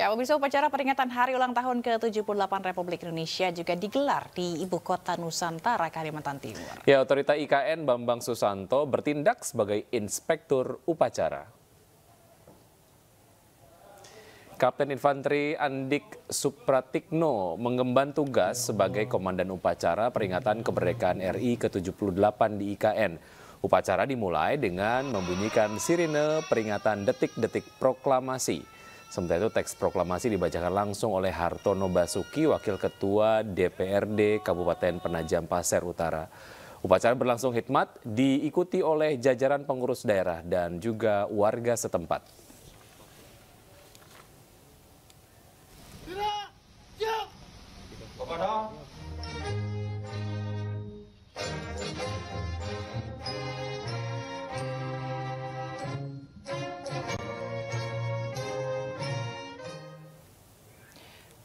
Ya, pemirsa upacara peringatan hari ulang tahun ke-78 Republik Indonesia juga digelar di ibu kota Nusantara, Kalimantan Timur. Ya, otorita IKN Bambang Susanto bertindak sebagai inspektur upacara. Kapten Infanteri Andik Supratikno mengemban tugas sebagai Komandan Upacara Peringatan Kemerdekaan RI ke-78 di IKN. Upacara dimulai dengan membunyikan sirine peringatan detik-detik proklamasi. Sementara itu teks proklamasi dibacakan langsung oleh Hartono Basuki, Wakil Ketua DPRD Kabupaten Penajam Pasir Utara. Upacara berlangsung hikmat diikuti oleh jajaran pengurus daerah dan juga warga setempat.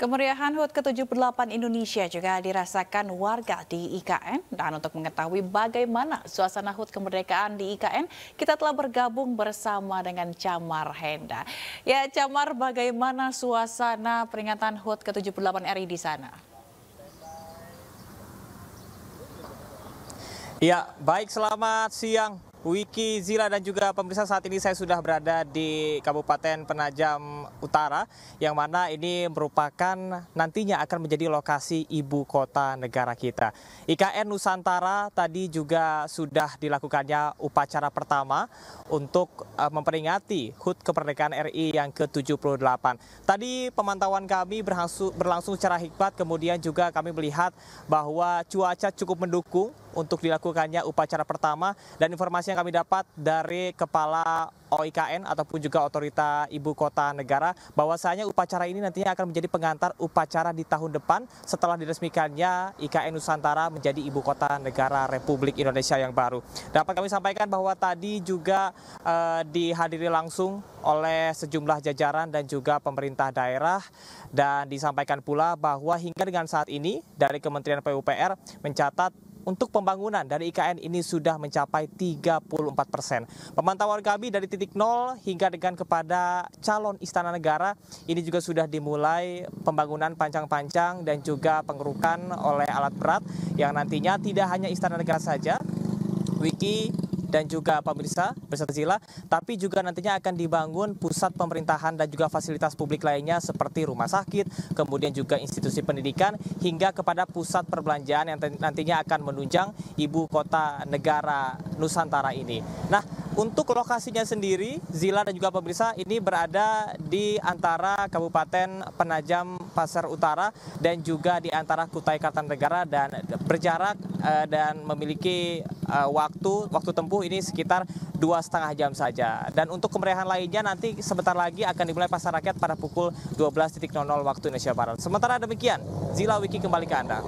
Kemeriahan HUT ke-78 Indonesia juga dirasakan warga di IKN. Dan untuk mengetahui bagaimana suasana HUT kemerdekaan di IKN, kita telah bergabung bersama dengan Camar Henda. Ya, Camar, bagaimana suasana peringatan HUT ke-78 RI di sana? Ya, baik selamat siang Wiki Zila dan juga pemirsa saat ini saya sudah berada di Kabupaten Penajam Utara yang mana ini merupakan nantinya akan menjadi lokasi ibu kota negara kita. IKN Nusantara tadi juga sudah dilakukannya upacara pertama untuk eh, memperingati HUT kemerdekaan RI yang ke-78. Tadi pemantauan kami berlangsung, berlangsung secara hikmat kemudian juga kami melihat bahwa cuaca cukup mendukung untuk dilakukannya upacara pertama dan informasi yang kami dapat dari Kepala OIKN ataupun juga Otorita Ibu Kota Negara bahwasanya upacara ini nantinya akan menjadi pengantar upacara di tahun depan setelah diresmikannya IKN Nusantara menjadi Ibu Kota Negara Republik Indonesia yang baru. Dapat kami sampaikan bahwa tadi juga eh, dihadiri langsung oleh sejumlah jajaran dan juga pemerintah daerah dan disampaikan pula bahwa hingga dengan saat ini dari Kementerian PUPR mencatat untuk pembangunan dari IKN ini sudah mencapai 34 persen. Pemantauan kami dari titik nol hingga dengan kepada calon istana negara ini juga sudah dimulai pembangunan panjang-panjang dan juga pengerukan oleh alat berat yang nantinya tidak hanya istana negara saja, Wiki dan juga pemirsa, pemirsa Zila, tapi juga nantinya akan dibangun pusat pemerintahan dan juga fasilitas publik lainnya seperti rumah sakit, kemudian juga institusi pendidikan hingga kepada pusat perbelanjaan yang nantinya akan menunjang ibu kota negara Nusantara ini. Nah, untuk lokasinya sendiri, Zila dan juga pemirsa ini berada di antara Kabupaten Penajam Pasar Utara dan juga di antara Kutai Kartanegara dan berjarak eh, dan memiliki eh, waktu waktu tempuh ini sekitar dua setengah jam saja. Dan untuk kemeriahan lainnya nanti sebentar lagi akan dimulai pasar rakyat pada pukul 12.00 waktu Indonesia Barat. Sementara demikian, Zila Wiki kembali ke Anda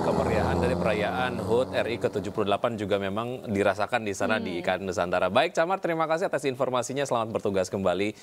kemeriahan dari perayaan HUT RI ke-78 juga memang dirasakan di sana hmm. di Ikan Nusantara. Baik, Camar, terima kasih atas informasinya. Selamat bertugas kembali.